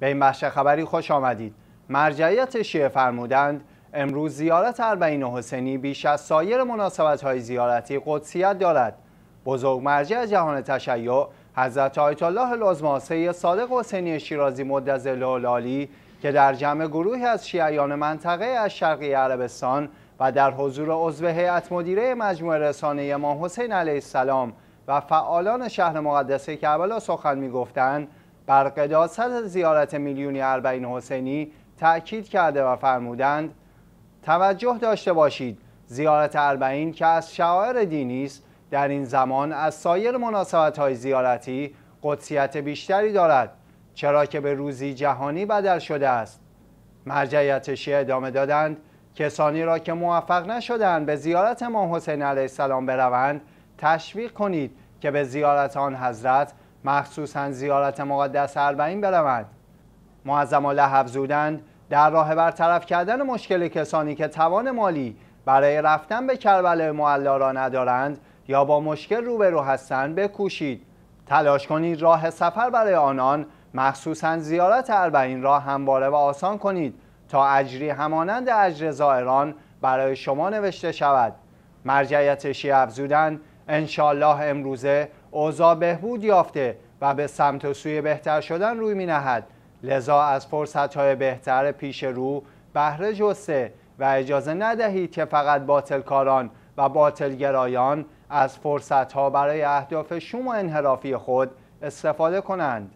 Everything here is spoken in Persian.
به این بخش خبری خوش آمدید مرجعیت شیعه فرمودند امروز زیارت اربعین حسینی بیش از سایر های زیارتی قدسیت دارد بزرگ مرجع جهان تشیع حضرت آیت الله سید صادق حسینی شیرازی مدز لالی که در جمع گروهی از شیعیان منطقه از شرقی عربستان و در حضور عضو هیئت مدیره مجموعه رسانه امام حسین علیه السلام و فعالان شهر مقدس کربلا سخن میگفتند بر قداست زیارت میلیونی اربعین حسینی تأکید کرده و فرمودند توجه داشته باشید زیارت اربعین که از شعائر دینی است در این زمان از سایر مناسبت های زیارتی قدسیت بیشتری دارد چرا که به روزی جهانی بدل شده است مرجعیت شیعه ادامه دادند کسانی را که موفق نشدند به زیارت امام حسین علیه السلام بروند تشویق کنید که به زیارت آن حضرت مخصوصا زیارت مقدس اربعین بروند معظم الله افزودند در راه برطرف کردن مشکل کسانی که توان مالی برای رفتن به کربلای معلا را ندارند یا با مشکل روبرو هستند بکوشید تلاش کنید راه سفر برای آنان مخصوصا زیارت اربعین را همواره و آسان کنید تا اجری همانند اجر زائران برای شما نوشته شود مرجعیت شیعه افزودند انشالله امروزه اوضاع بهبود یافته و به سمت و سوی بهتر شدن روی می نهد لذا از فرصت های بهتر پیش رو بهره جسته و اجازه ندهید که فقط باطلکاران و باطلگرایان از فرصت ها برای اهداف شوم و انحرافی خود استفاده کنند